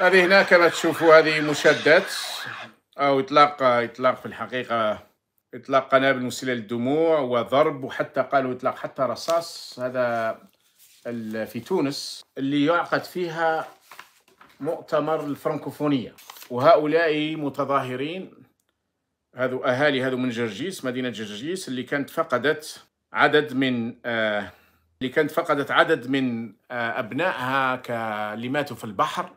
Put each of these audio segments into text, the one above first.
هذه هنا كما تشوفوا هذه مشدات او اطلاق اطلاق في الحقيقه اطلاق قنابل مسيله للدموع وضرب وحتى قالوا اطلاق حتى رصاص هذا في تونس اللي يعقد فيها مؤتمر الفرنكوفونيه وهؤلاء متظاهرين هذو اهالي هذو من جرجيس مدينه جرجيس اللي كانت فقدت عدد من آه اللي كانت فقدت عدد من آه ابنائها اللي ماتوا في البحر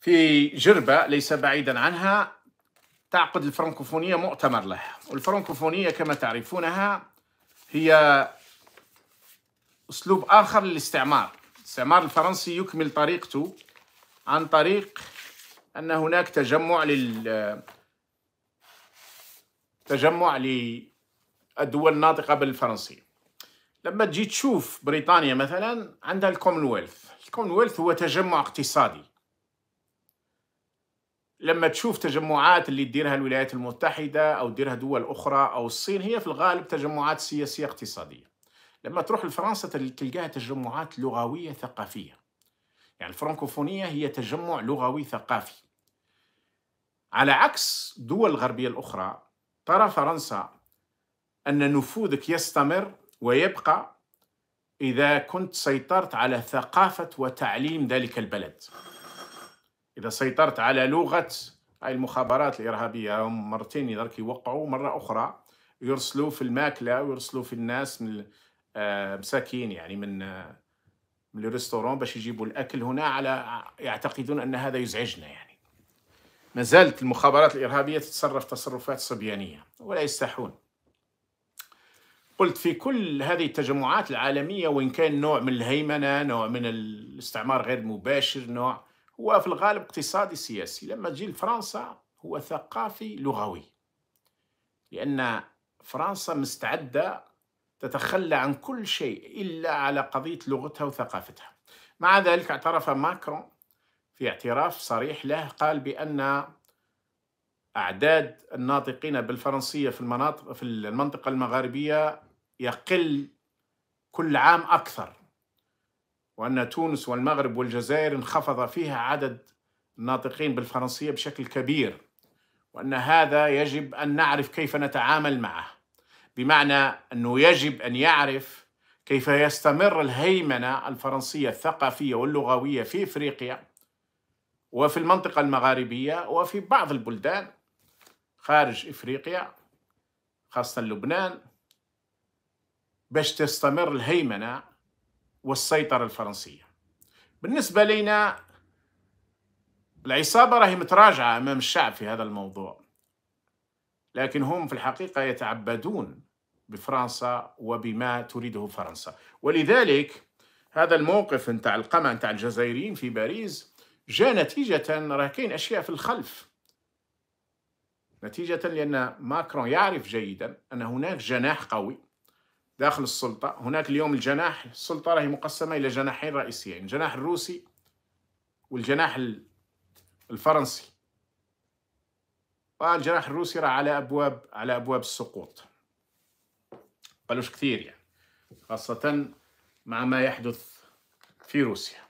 في جربة ليس بعيدا عنها تعقد الفرنكوفونية مؤتمر لها والفرنكوفونية كما تعرفونها هي أسلوب آخر للاستعمار الاستعمار الفرنسي يكمل طريقته عن طريق أن هناك تجمع لل تجمع للدول الناطقة بالفرنسية لما تجي تشوف بريطانيا مثلا عندها الكومنولث الكومنولث هو تجمع اقتصادي لما تشوف تجمعات اللي تديرها الولايات المتحدة أو تديرها دول أخرى أو الصين هي في الغالب تجمعات سياسية اقتصادية لما تروح لفرنسا تلقاها تجمعات لغوية ثقافية يعني الفرنكوفونية هي تجمع لغوي ثقافي على عكس دول الغربية الأخرى ترى فرنسا أن نفوذك يستمر ويبقى إذا كنت سيطرت على ثقافة وتعليم ذلك البلد اذا سيطرت على لغه هاي المخابرات الارهابيه هم مرتين درك يوقعوا مره اخرى يرسلوا في الماكله ويرسلوا في الناس من آه، مساكين يعني من آه، من الريستورون باش يجيبوا الاكل هنا على آه، يعتقدون ان هذا يزعجنا يعني ما زالت المخابرات الارهابيه تتصرف تصرفات صبيانيه ولا يستحون قلت في كل هذه التجمعات العالميه وان كان نوع من الهيمنه نوع من الاستعمار غير مباشر نوع هو في الغالب اقتصادي سياسي لما تجي لفرنسا هو ثقافي لغوي لأن فرنسا مستعدة تتخلى عن كل شيء إلا على قضية لغتها وثقافتها مع ذلك اعترف ماكرون في اعتراف صريح له قال بأن أعداد الناطقين بالفرنسية في المناطق في المنطقة المغاربية يقل كل عام أكثر وأن تونس والمغرب والجزائر انخفض فيها عدد الناطقين بالفرنسية بشكل كبير وأن هذا يجب أن نعرف كيف نتعامل معه بمعنى أنه يجب أن يعرف كيف يستمر الهيمنة الفرنسية الثقافية واللغوية في إفريقيا وفي المنطقة المغاربية وفي بعض البلدان خارج إفريقيا خاصة لبنان باش تستمر الهيمنة والسيطرة الفرنسية بالنسبة لنا العصابة راهي متراجعة أمام الشعب في هذا الموضوع لكن هم في الحقيقة يتعبدون بفرنسا وبما تريده فرنسا ولذلك هذا الموقف نتاع القمع نتاع الجزائريين في باريس جاء نتيجة راه كاين أشياء في الخلف نتيجة لأن ماكرون يعرف جيدا أن هناك جناح قوي داخل السلطة هناك اليوم الجناح السلطة راهي مقسمة إلى جناحين رئيسيين الجناح الروسي والجناح الفرنسي والجناح الروسي راه على أبواب على أبواب السقوط قالوش كثير يعني خاصة مع ما يحدث في روسيا